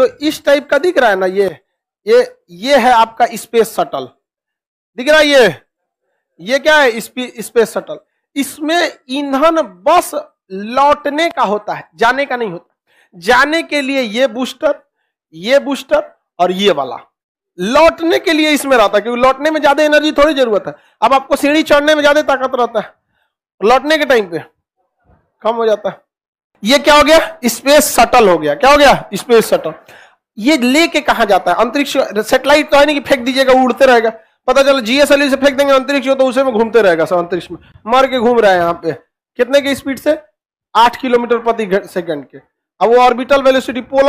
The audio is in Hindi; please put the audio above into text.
तो इस टाइप का दिख रहा है ना ये ये ये है आपका स्पेस शटल दिख रहा है ये ये क्या है स्पेस शटल इसमें ईंधन बस लौटने का होता है जाने का नहीं होता जाने के लिए ये बूस्टर ये बूस्टर और ये वाला लौटने के लिए इसमें रहता है क्योंकि लौटने में ज्यादा एनर्जी थोड़ी जरूरत है अब आपको सीढ़ी चढ़ने में ज्यादा ताकत रहता है लौटने के टाइम पे कम हो जाता है ये क्या हो गया स्पेस सटल हो गया क्या हो गया स्पेस शटल ये लेके कहा जाता है अंतरिक्ष सेटेलाइट तो है नहीं कि फेंक दीजिएगा उड़ते रहेगा पता चलो जीएसएल e से फेंक देंगे अंतरिक्ष हो तो उसे में घूमते रहेगा सर अंतरिक्ष में मर के घूम रहा है यहाँ पे कितने की स्पीड से आठ किलोमीटर प्रति सेकंड के अब वो ऑर्बिटल वेलोसिटी पोलर